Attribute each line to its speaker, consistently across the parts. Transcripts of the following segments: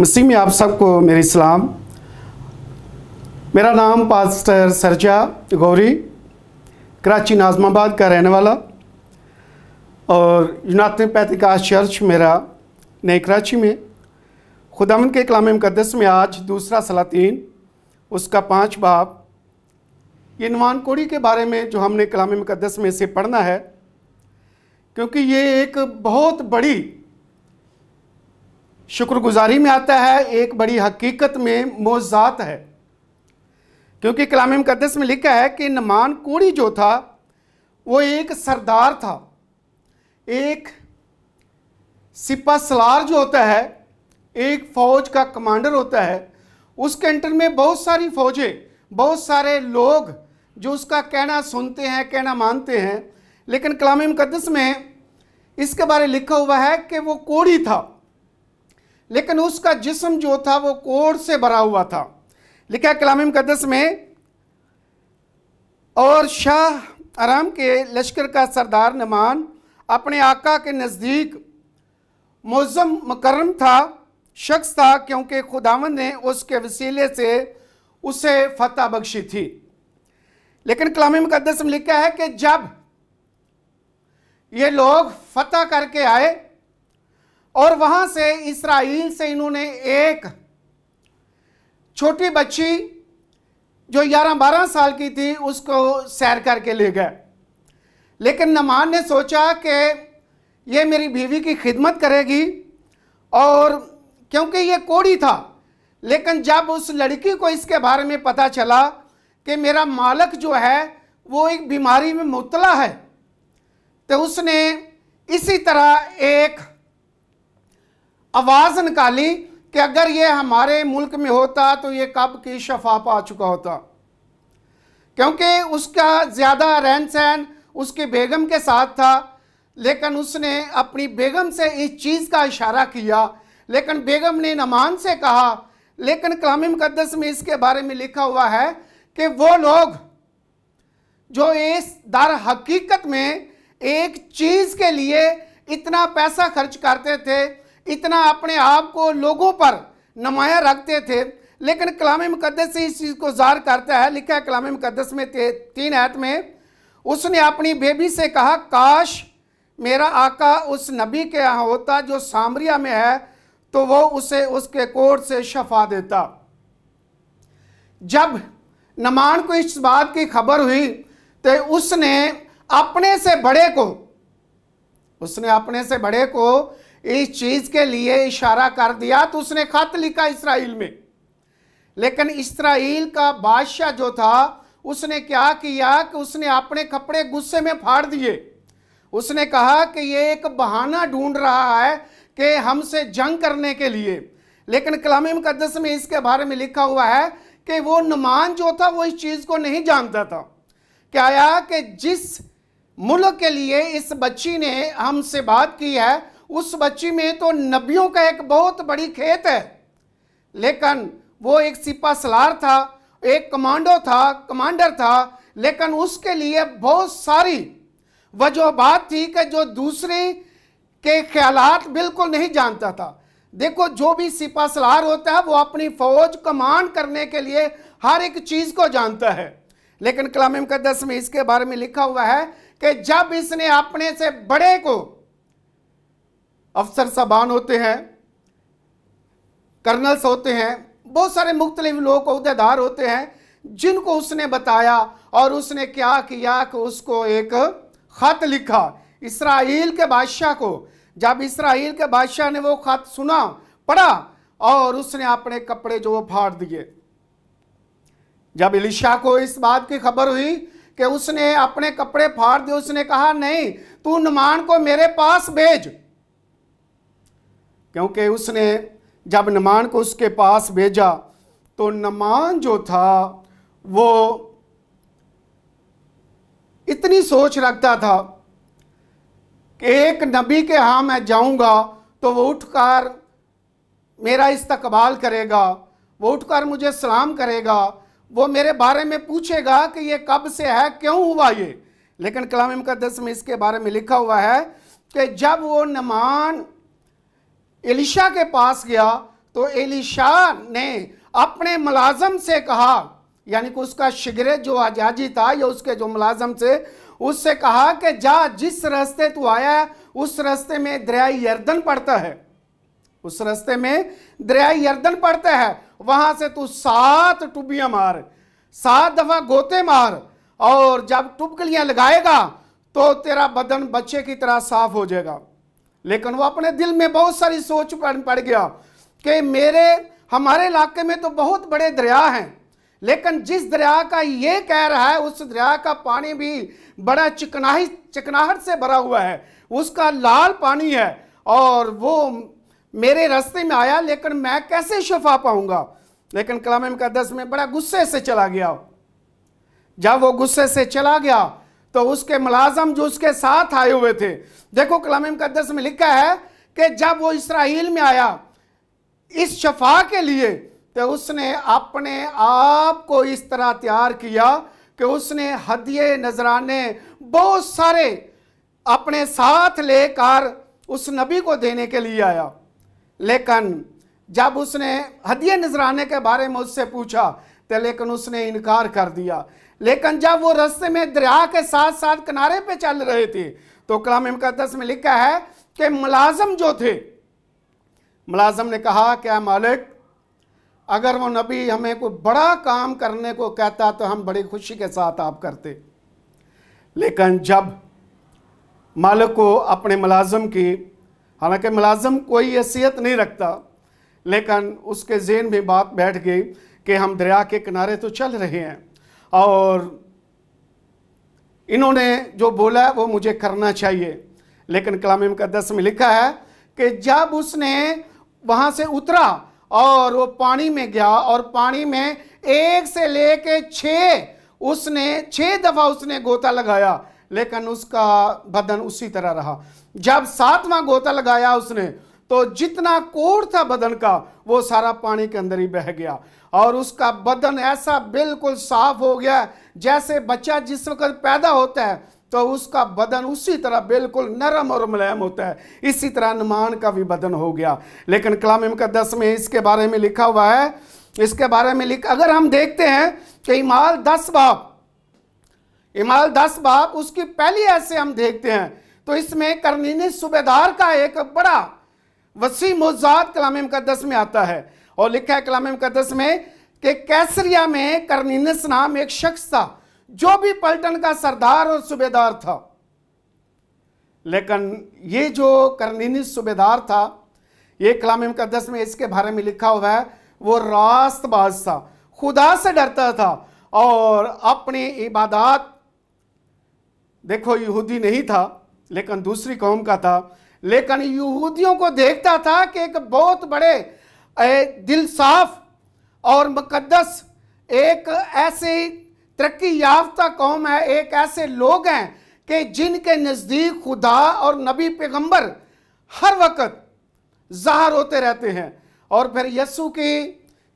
Speaker 1: मसीह में आप सबको मेरी सलाम मेरा नाम पास्टर सरजा गौरी कराची नाजमाबाद का रहने वाला और यूनाथ पैतिकास चर्च मेरा नए कराची में खुदाम के कलाम मुकदस में आज दूसरा सलातीन उसका पाँच बाप ये नवान कोड़ी के बारे में जो हमने कलाम मुकदस में से पढ़ना है क्योंकि ये एक बहुत बड़ी शुक्रगुजारी में आता है एक बड़ी हकीकत में मोजात है क्योंकि कलाम मुकदस में लिखा है कि नमान कोड़ी जो था वो एक सरदार था एक सिपा सलार जो होता है एक फ़ौज का कमांडर होता है उस कैंटर में बहुत सारी फ़ौजें बहुत सारे लोग जो उसका कहना सुनते हैं कहना मानते हैं लेकिन कलाम मुकदस में इसके बारे लिखा हुआ है कि वो कोड़ी था लेकिन उसका जिस्म जो था वो कोर से भरा हुआ था लिखा कलाम मुकदस में और शाह आराम के लश्कर का सरदार नमान अपने आका के नज़दीक मौज़म मकरम था शख्स था क्योंकि खुदावन ने उसके वसीले से उसे फतह बख्शी थी लेकिन कलाम मुकदस में लिखा है कि जब ये लोग फतह करके आए और वहां से इसराइल से इन्होंने एक छोटी बच्ची जो 11-12 साल की थी उसको सैर करके ले गए लेकिन नमान ने सोचा कि ये मेरी बीवी की खिदमत करेगी और क्योंकि ये कोड़ी था लेकिन जब उस लड़की को इसके बारे में पता चला कि मेरा मालक जो है वो एक बीमारी में मुबला है तो उसने इसी तरह एक आवाज़ निकाली कि अगर ये हमारे मुल्क में होता तो ये कब की शफा पा चुका होता क्योंकि उसका ज़्यादा रहन सहन उसके बेगम के साथ था लेकिन उसने अपनी बेगम से इस चीज़ का इशारा किया लेकिन बेगम ने नमान से कहा लेकिन कलाम मुकदस में इसके बारे में लिखा हुआ है कि वो लोग जो इस दर हकीकत में एक चीज़ के लिए इतना पैसा खर्च करते थे इतना अपने आप को लोगों पर नमाया रखते थे लेकिन कलाम मुकदस से इस चीज़ को ज़ाहिर करता है लिखा है कलाम मुकदस में ते, तीन ऐत में उसने अपनी बेबी से कहा काश मेरा आका उस नबी के यहाँ होता जो सामरिया में है तो वो उसे उसके कोट से शफा देता जब नमान को इस बात की खबर हुई तो उसने अपने से बड़े को उसने अपने से बड़े को इस चीज के लिए इशारा कर दिया तो उसने खत लिखा इसराइल में लेकिन इसराइल का बादशाह जो था उसने क्या किया कि उसने अपने कपड़े गुस्से में फाड़ दिए उसने कहा कि ये एक बहाना ढूंढ रहा है कि हमसे जंग करने के लिए लेकिन कलाम मुकदस में इसके बारे में लिखा हुआ है कि वो नुमान जो था वो इस चीज़ को नहीं जानता था क्या आया कि जिस मुल्क के लिए इस बच्ची ने हमसे बात की है उस बच्ची में तो नबियों का एक बहुत बड़ी खेत है लेकिन वो एक सिपा सलार था एक कमांडो था कमांडर था लेकिन उसके लिए बहुत सारी वजह बात थी कि जो दूसरे के ख्यालात बिल्कुल नहीं जानता था देखो जो भी सिपा सलार होता है वो अपनी फौज कमांड करने के लिए हर एक चीज़ को जानता है लेकिन कलाम मुकदस में इसके बारे में लिखा हुआ है कि जब इसने अपने से बड़े को अफसर साबान होते हैं कर्नल्स होते हैं बहुत सारे मुख्तलिफ लोग अहदेदार होते हैं जिनको उसने बताया और उसने क्या किया कि उसको एक ख़त लिखा इसराइल के बादशाह को जब इसराइल के बादशाह ने वो ख़त सुना पढ़ा और उसने अपने कपड़े जो वो फाड़ दिए जब इलिशा को इस बात की खबर हुई कि उसने अपने कपड़े फाड़ दिए उसने कहा नहीं तू नुमान को मेरे पास भेज क्योंकि उसने जब नमान को उसके पास भेजा तो नमान जो था वो इतनी सोच रखता था कि एक नबी के हाँ मैं जाऊंगा तो वो उठकर मेरा इस्तकबाल करेगा वो उठकर मुझे सलाम करेगा वो मेरे बारे में पूछेगा कि ये कब से है क्यों हुआ ये लेकिन कलाम मुकदस में इसके बारे में लिखा हुआ है कि जब वो नमान एलिशा के पास गया तो एलिशा ने अपने मुलाजम से कहा यानी कि उसका शिगरे जो आजाजी था या उसके जो मुलाजम से उससे कहा कि जा जिस रास्ते तू आया है उस रास्ते में दरियाई यर्दन पड़ता है उस रास्ते में दरियाई यर्दन पड़ता है वहां से तू सात टुबियां मार सात दफा गोते मार और जब टुबकलियां लगाएगा तो तेरा बदन बच्चे की तरह साफ हो जाएगा लेकिन वो अपने दिल में बहुत सारी सोच पड़ गया कि मेरे हमारे इलाके में तो बहुत बड़े दरिया हैं लेकिन जिस दरिया का ये कह रहा है उस दरिया का पानी भी बड़ा चिकनाही चिकनाहट से भरा हुआ है उसका लाल पानी है और वो मेरे रास्ते में आया लेकिन मैं कैसे शफा पाऊंगा लेकिन कलाम दस में बड़ा गुस्से से चला गया जब वो गुस्से से चला गया तो उसके मुलाजम जो उसके साथ आए हुए थे देखो कलाम मुकदस में लिखा है कि जब वो इसराइल में आया इस शफा के लिए तो उसने अपने आप को इस तरह तैयार किया कि उसने हदिये नजराने बहुत सारे अपने साथ लेकर उस नबी को देने के लिए आया लेकिन जब उसने हदिये नजराने के बारे में उससे पूछा तो लेकिन उसने इनकार कर दिया लेकिन जब वो रस्ते में दरिया के साथ साथ किनारे पे चल रहे थे तो कलाम मुकदस में लिखा है कि मुलाजम जो थे मुलाजम ने कहा क्या मालिक अगर वो नबी हमें कोई बड़ा काम करने को कहता तो हम बड़ी खुशी के साथ आप करते लेकिन जब मालिक को अपने मुलाजम की हालांकि मुलाजम कोई हैसियत नहीं रखता लेकिन उसके जेन में बात बैठ गई कि हम दरिया के किनारे तो चल रहे हैं और इन्होंने जो बोला वो मुझे करना चाहिए लेकिन कलाम मुकदस में लिखा है कि जब उसने वहाँ से उतरा और वो पानी में गया और पानी में एक से लेके छः उसने छः दफ़ा उसने गोता लगाया लेकिन उसका बदन उसी तरह रहा जब सातवां गोता लगाया उसने तो जितना कोर था बदन का वो सारा पानी के अंदर ही बह गया और उसका बदन ऐसा बिल्कुल साफ हो गया जैसे बच्चा जिस वक्त पैदा होता है तो उसका बदन उसी तरह बिल्कुल नरम और मुलायम होता है इसी तरह अनुमान का भी बदन हो गया लेकिन कलाम मुकदस में इसके बारे में लिखा हुआ है इसके बारे में लिख अगर हम देखते हैं कि इमाल दस बाप इमाल दस बाप उसकी पहली ऐसे हम देखते हैं तो इसमें करनीनी सूबेदार का एक बड़ा वसी मोजात कलाम मुकदस में आता है और लिखा है कलाम मुकदस में कि कैसरिया में करनीनस नाम एक शख्स था जो भी पलटन का सरदार और सूबेदार था लेकिन ये जो करनीनस सूबेदार था ये कलाम मुकदस में इसके बारे में लिखा हुआ है वो रास्तबाज था खुदा से डरता था और अपने इबादत देखो यहूदी नहीं था लेकिन दूसरी कौम का था लेकिन यहूदियों को देखता था कि एक बहुत बड़े दिल साफ और मुकदस एक ऐसे तरक्की याफ्ता कौम है एक ऐसे लोग हैं कि जिनके नज़दीक खुदा और नबी पैगंबर हर वक्त ज़ाहर होते रहते हैं और फिर यस्सु की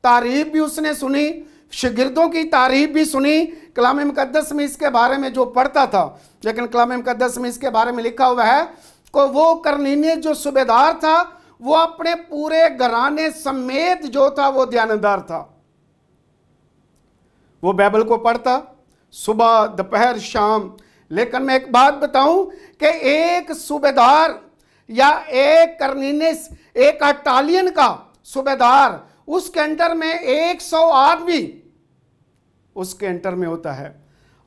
Speaker 1: तारीफ भी उसने सुनी शगिर्दों की तारीफ भी सुनी कलाम मुकदस में इसके बारे में जो पढ़ता था लेकिन कलाम मुकदस में इसके बारे में लिखा हुआ है को वो करनीने जो सूबेदार था वो अपने पूरे घराने समेत जो था वो ध्यानदार था वो बाइबल को पढ़ता सुबह दोपहर शाम लेकिन मैं एक बात बताऊं कि एक सूबेदार या एक कर्निनिस एक अटालियन का सूबेदार उस कैंटर में सौ आदमी उस कैंटर में होता है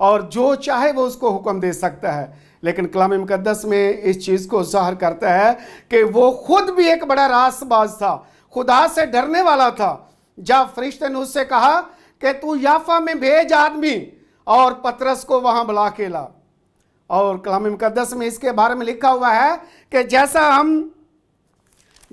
Speaker 1: और जो चाहे वो उसको हुक्म दे सकता है लेकिन कलाम मुकदस में इस चीज़ को जाहिर करता है कि वो खुद भी एक बड़ा रासबाज था खुदा से डरने वाला था जब फरिश्ते ने उससे कहा कि तू याफा में भेज आदमी और पतरस को वहाँ बुला के ला और कलाम मुकदस में इसके बारे में लिखा हुआ है कि जैसा हम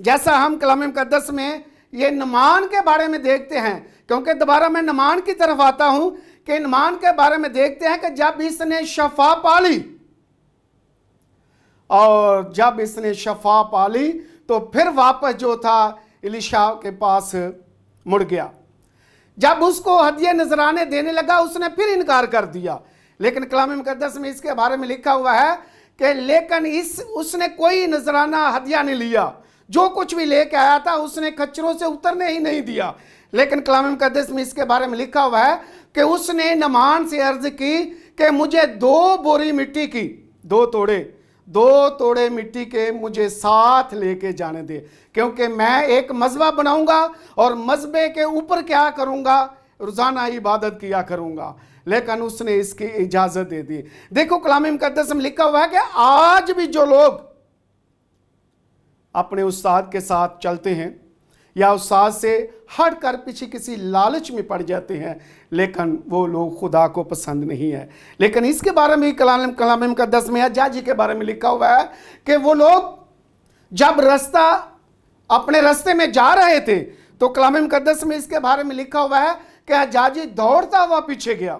Speaker 1: जैसा हम कलाम मुकदस में ये नमान के बारे में देखते हैं क्योंकि दोबारा मैं नमान की तरफ आता हूँ कि नमान के बारे में देखते हैं कि जब इसने शफा पाली और जब इसने शफा पाली तो फिर वापस जो था इलिशा के पास मुड़ गया जब उसको हदिया नजराने देने लगा उसने फिर इनकार कर दिया लेकिन कलाम मुकदस में इसके बारे में लिखा हुआ है कि लेकिन इस उसने कोई नजराना हदिया नहीं लिया जो कुछ भी लेके आया था उसने खच्चरों से उतरने ही नहीं दिया लेकिन कलाम मुकदस में इसके बारे में लिखा हुआ है कि उसने नमान से अर्ज की कि मुझे दो बोरी मिट्टी की दो तोड़े दो तोड़े मिट्टी के मुझे साथ लेके जाने दे क्योंकि मैं एक मजबा बनाऊंगा और मजबे के ऊपर क्या करूंगा रोज़ाना इबादत किया करूंगा लेकिन उसने इसकी इजाज़त दे दी देखो कलामी मुकदस में लिखा हुआ है कि आज भी जो लोग अपने उस्ताद के साथ चलते हैं या उस्ताद से हट कर पीछे किसी लालच में पड़ जाते हैं लेकिन वो लोग खुदा को पसंद नहीं है लेकिन इसके बारे में कलाम कलाम दस में अज्जा जी के बारे में लिखा हुआ है कि वो लोग जब रास्ता अपने रास्ते में जा रहे थे तो कलाम मुकदस में इसके बारे में लिखा हुआ है कि हजाजी दौड़ता हुआ पीछे गया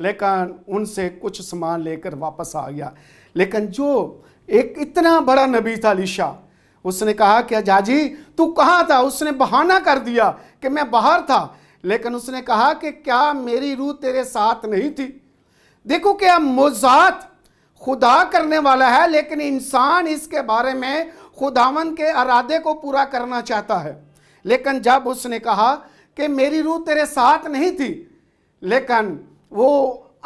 Speaker 1: लेकिन उनसे कुछ सामान लेकर वापस आ गया लेकिन जो एक इतना बड़ा नबी था लिशा उसने कहा कि जाजी तू कहाँ था उसने बहाना कर दिया कि मैं बाहर था लेकिन उसने कहा कि क्या मेरी रूह तेरे साथ नहीं थी देखो क्या मोजात खुदा करने वाला है लेकिन इंसान इसके बारे में खुदावन के अरादे को पूरा करना चाहता है लेकिन जब उसने कहा कि मेरी रूह तेरे साथ नहीं थी लेकिन वो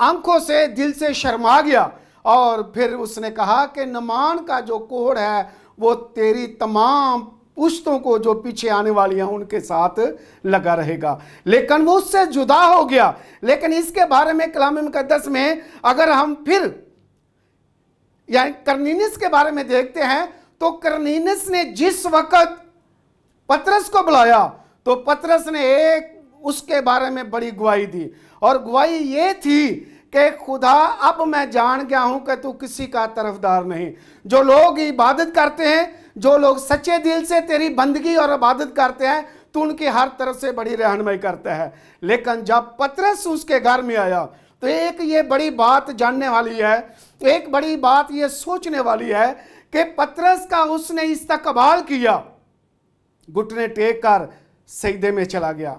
Speaker 1: आंखों से दिल से शर्मा गया और फिर उसने कहा कि नमान का जो कोहड़ है वो तेरी तमाम पुश्तों को जो पीछे आने वाली हैं उनके साथ लगा रहेगा लेकिन वो उससे जुदा हो गया लेकिन इसके बारे में कलाम मुकदस में अगर हम फिर यानी करनीनिस के बारे में देखते हैं तो करनीनिस ने जिस वक्त पत्रस को बुलाया तो पत्रस ने एक उसके बारे में बड़ी गुआई दी और गुआई ये थी कि खुदा अब मैं जान गया हूँ कि तू किसी का तरफदार नहीं जो लोग इबादत करते हैं जो लोग सच्चे दिल से तेरी बंदगी और इबादत करते हैं तो उनकी हर तरफ से बड़ी रहनमई करता है लेकिन जब पतरस उसके घर में आया तो एक ये बड़ी बात जानने वाली है एक बड़ी बात ये सोचने वाली है कि पतरस का उसने इस्तकबाल किया घुटने टेक कर सईदे में चला गया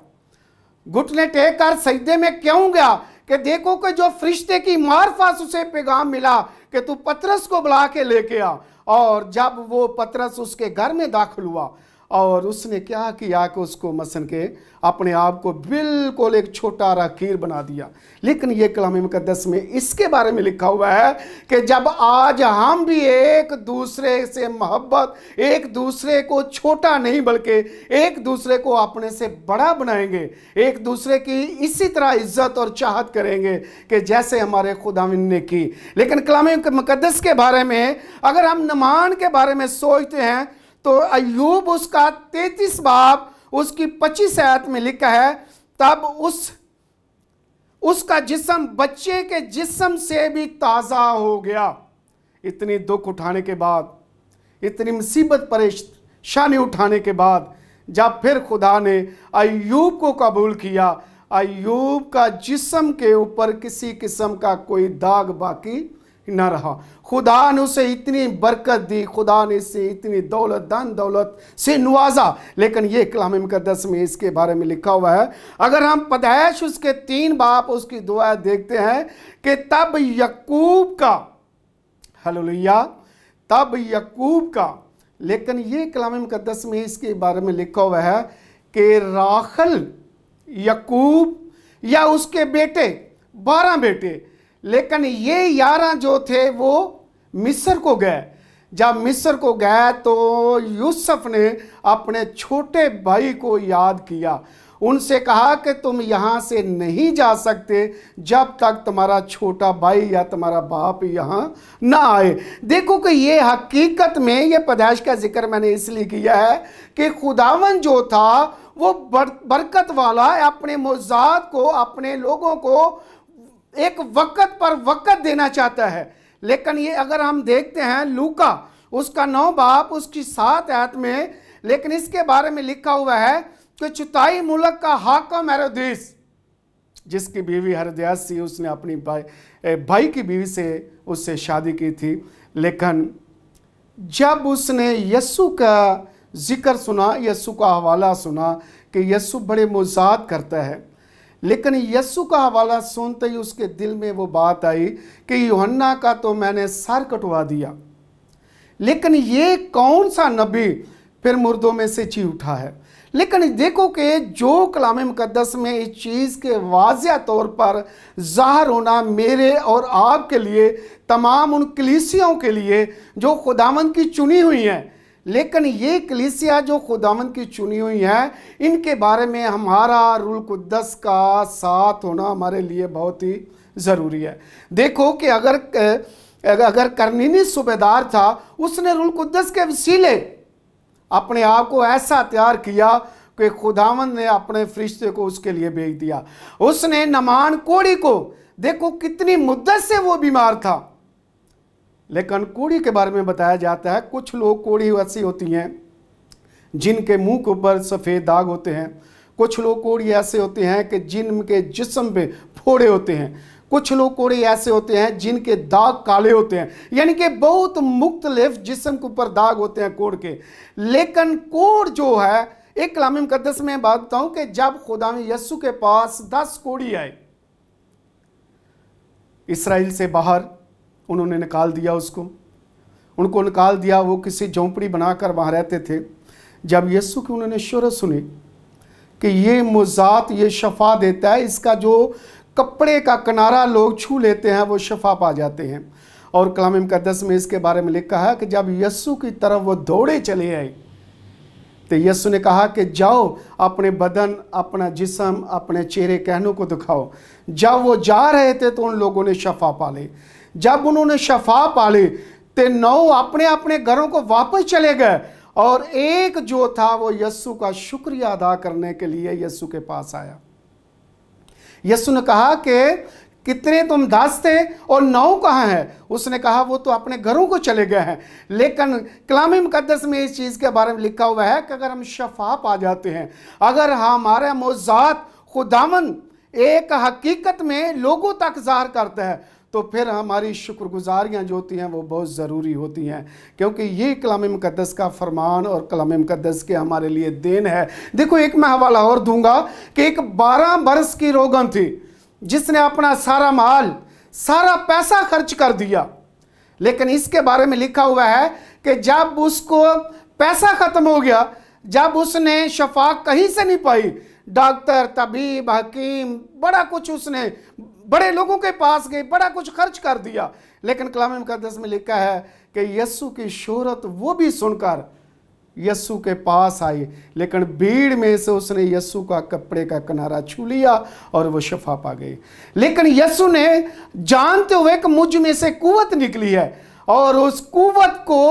Speaker 1: घुटने टेक कर सईदे में क्यों गया कि देखो कि जो फरिश्ते की मार्फत उसे पैगाम मिला कि तू पतरस को बुला के लेके आ और जब वो पतरस उसके घर में दाखिल हुआ और उसने क्या किया कि उसको मसन के अपने आप को बिल्कुल एक छोटा राखीर बना दिया लेकिन ये कलाम मुकदस में इसके बारे में लिखा हुआ है कि जब आज हम भी एक दूसरे से मोहब्बत एक दूसरे को छोटा नहीं बल्कि एक दूसरे को अपने से बड़ा बनाएंगे एक दूसरे की इसी तरह इज्जत और चाहत करेंगे कि जैसे हमारे खुदाविन ने की लेकिन कलाम मुकदस के बारे में अगर हम नमान के बारे में सोचते हैं तो अयूब उसका तैतीस बाप उसकी पच्चीस आयत में लिखा है तब उस उसका जिसम बच्चे के जिसम से भी ताज़ा हो गया इतनी दुख उठाने के बाद इतनी मुसीबत परेशानी उठाने के बाद जब फिर खुदा ने अयूब को कबूल किया अयूब का जिसम के ऊपर किसी किस्म का कोई दाग बाकी न रहा खुदा ने उसे इतनी बरकत दी खुदा ने इसे इतनी दौलत दान दौलत से नवाजा लेकिन ये कलाम मुकदस में इसके बारे में लिखा हुआ है अगर हम पदाइश उसके तीन बाप उसकी दुआ देखते हैं कि तब यकूब का हलोलिया तब यकूब का लेकिन ये कलाम मुकदस में इसके बारे में लिखा हुआ है कि राखल यकूब या उसके बेटे बारह बेटे लेकिन ये यारह जो थे वो मिस्र को गए जब मिस्र को गए तो यूसुफ ने अपने छोटे भाई को याद किया उनसे कहा कि तुम यहाँ से नहीं जा सकते जब तक तुम्हारा छोटा भाई या तुम्हारा बाप यहाँ ना आए देखो कि ये हकीकत में ये पैदाइश का जिक्र मैंने इसलिए किया है कि खुदावन जो था वो बर, बरकत वाला अपने मुजात को अपने लोगों को एक वक़्त पर वक़्त देना चाहता है लेकिन ये अगर हम देखते हैं लूका उसका नौ बाप उसकी सात आयत में लेकिन इसके बारे में लिखा हुआ है कि चुताई मुलक का हाकम एरोदेश जिसकी बीवी हरदयास थी उसने अपनी भाई भाई की बीवी से उससे शादी की थी लेकिन जब उसने यस्सु का जिक्र सुना यस्सु का हवाला सुना कि यस्सु बड़े मुजात करता है लेकिन यस्सु का हवाला सुनते ही उसके दिल में वो बात आई कि योहन्ना का तो मैंने सर कटवा दिया लेकिन ये कौन सा नबी फिर मुर्दों में से जी उठा है लेकिन देखो कि जो कलाम मुकदस में इस चीज़ के वाज तौर पर ज़ाहर होना मेरे और आपके लिए तमाम उन कलीसियों के लिए जो खुदावन की चुनी हुई हैं लेकिन ये कलिसिया जो खुदावन की चुनी हुई हैं इनके बारे में हमारा रूल कुदस का साथ होना हमारे लिए बहुत ही ज़रूरी है देखो कि अगर अगर करनीनी सूबेदार था उसने रूल कुदस के वसीले अपने आप को ऐसा तैयार किया कि खुदावन ने अपने फरिश्ते को उसके लिए भेज दिया उसने नमान कोड़ी को देखो कितनी मुद्दत से वो बीमार था लेकिन कोड़ी के बारे में बताया जाता है कुछ लोग कोड़ी ऐसी होती हैं जिनके मुंह के ऊपर सफ़ेद दाग होते हैं कुछ लोग कोड़ी ऐसे होते हैं कि जिनके जिसम पे फोड़े होते हैं कुछ लोग कोड़े ऐसे होते हैं जिनके दाग काले होते हैं यानी कि बहुत मुख्तलिफ जिसम के ऊपर दाग होते हैं कोड़ के लेकिन कोड़ जो है एक कलाम मुकदस में बात हूं कि जब खुदा यस्सु के पास दस कोड़ी आए इसराइल से बाहर उन्होंने निकाल दिया उसको उनको निकाल दिया वो किसी झोंपड़ी बनाकर वहाँ रहते थे जब यस्सु की उन्होंने शहरत सुनी कि ये मुजात ये शफा देता है इसका जो कपड़े का किनारा लोग छू लेते हैं वो शफा पा जाते हैं और कलाम मुकदस में इसके बारे में लिखा है कि जब यस्सु की तरफ वो दौड़े चले आए तो यस्सु ने कहा कि जाओ अपने बदन अपना जिसम अपने चेहरे कहनों को दिखाओ जब वो जा रहे थे तो उन लोगों ने शफा पा ली जब उन्होंने शफा पाली तो नौ अपने अपने घरों को वापस चले गए और एक जो था वो यस्सु का शुक्रिया अदा करने के लिए यस्सु के पास आया यस्सु ने कहा कि कितने तुम दास थे और नौ कहाँ है उसने कहा वो तो अपने घरों को चले गए हैं लेकिन कलामी मुकदस में इस चीज़ के बारे में लिखा हुआ है कि अगर हम शफा पा जाते हैं अगर हमारे मोजात खुदामन एक हकीकत में लोगों तक ज़ाहर करता है तो फिर हमारी शुक्रगुजारियाँ जो होती हैं वो बहुत ज़रूरी होती हैं क्योंकि ये कलाम मुकदस का फरमान और कलाम मुकदस के हमारे लिए देन है देखो एक मैं हवाला और दूंगा कि एक बारह बरस की रोगन थी जिसने अपना सारा माल सारा पैसा खर्च कर दिया लेकिन इसके बारे में लिखा हुआ है कि जब उसको पैसा ख़त्म हो गया जब उसने शफा कहीं से नहीं पाई डॉक्टर तबीब हकीम बड़ा कुछ उसने बड़े लोगों के पास गए बड़ा कुछ खर्च कर दिया लेकिन कलाम मुकदस में लिखा है कि यस्सु की शोहरत वो भी सुनकर यस्सु के पास आई लेकिन भीड़ में से उसने यस्सु का कपड़े का किनारा छू लिया और वो शफा पा गई लेकिन यस्सु ने जानते हुए कि मुझ में से कुवत निकली है और उस कुवत को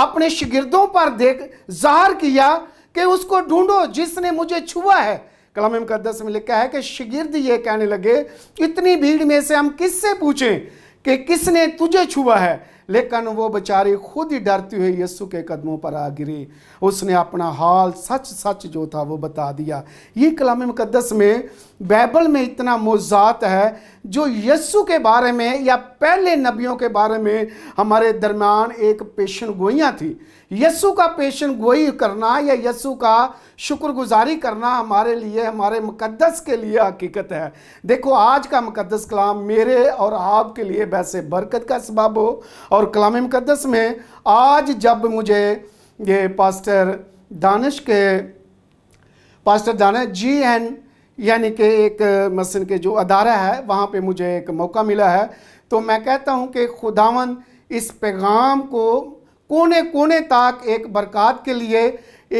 Speaker 1: अपने शिगिर्दों पर देख जाहिर किया कि उसको ढूंढो जिसने मुझे छुआ है कलम मुकदस में लिखा है कि शिगिर्द ये कहने लगे इतनी भीड़ में से हम किससे पूछें कि किसने तुझे छुआ है लेकिन वो बेचारी खुद ही डरती हुई यस्सु के कदमों पर आ गिरी उसने अपना हाल सच सच जो था वो बता दिया ये कलाम मुकदस में बाइबल में इतना मोजात है जो यस्सु के बारे में या पहले नबियों के बारे में हमारे दरमियान एक पेशन गोइयाँ थी यस्सु का पेशन गोई करना या यस्सु का शुक्रगुजारी करना हमारे लिए हमारे मुकद्दस के लिए हकीकत है देखो आज का मुकद्दस कलाम मेरे और आपके लिए वैसे बरकत का सबब हो और कलाम मुकद्दस में आज जब मुझे ये पास्टर दानिश के पास्टर दानिश जी एंड यानी कि एक मसन के जो अदारा है वहाँ पर मुझे एक मौका मिला है तो मैं कहता हूँ कि खुदावन इस पैगाम को कोने कोने तक एक बरक़ात के लिए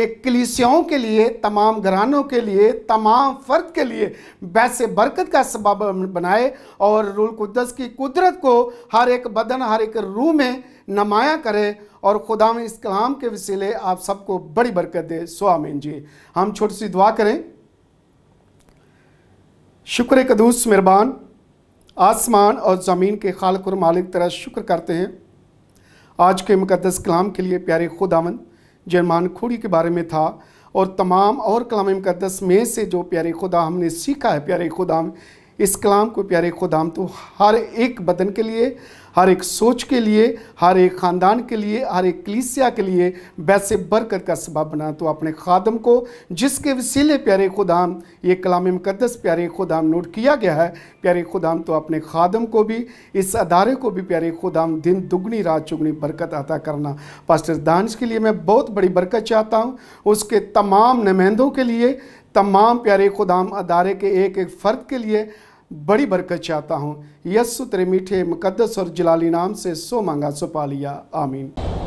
Speaker 1: एक कलिसियाओं के लिए तमाम घरानों के लिए तमाम फ़र्द के लिए वैसे बरकत का सबब बनाए और रूल कुदस की कुदरत को हर एक बदन हर एक रूह में नमाया करे और खुदा में इस कलाम के वसीले आप सबको बड़ी बरकत दे स्वामीन जी हम छोटी सी दुआ करें शुक्र कदूस मेहरबान आसमान और ज़मीन के खालक और मालिक तरह शुक्र करते हैं आज के मुकदस कलाम के लिए प्यारे खुदावन जरमान खोड़ी के बारे में था और तमाम और कलाम मुकदस में से जो प्यारे खुदा हमने सीखा है प्यारे खुदाम इस कलाम को प्यारे खुदाम तो हर एक बदन के लिए हर एक सोच के लिए हर एक ख़ानदान के लिए हर एक कलीसिया के लिए वैसे बरकत का सबब बना तो अपने खादम को जिसके वसीले प्यारे खुदाम ये कलाम मुकदस प्यारे खुदाम नोट किया गया है प्यारे खुदाम तो अपने खादम को भी इस अदारे को भी प्यारे खुदाम दिन दुगनी रात चुगनी बरकत अदा करना पास्टर दानश के लिए मैं बहुत बड़ी बरकत चाहता हूँ उसके तमाम नुमाइंदों के लिए तमाम प्यारे खुदाम अदारे के एक एक फ़र्द के लिए बड़ी बरकत चाहता हूँ यस्सु तेरे मीठे मुकदस और जलाली नाम से सो मांगा सो पा लिया आमीन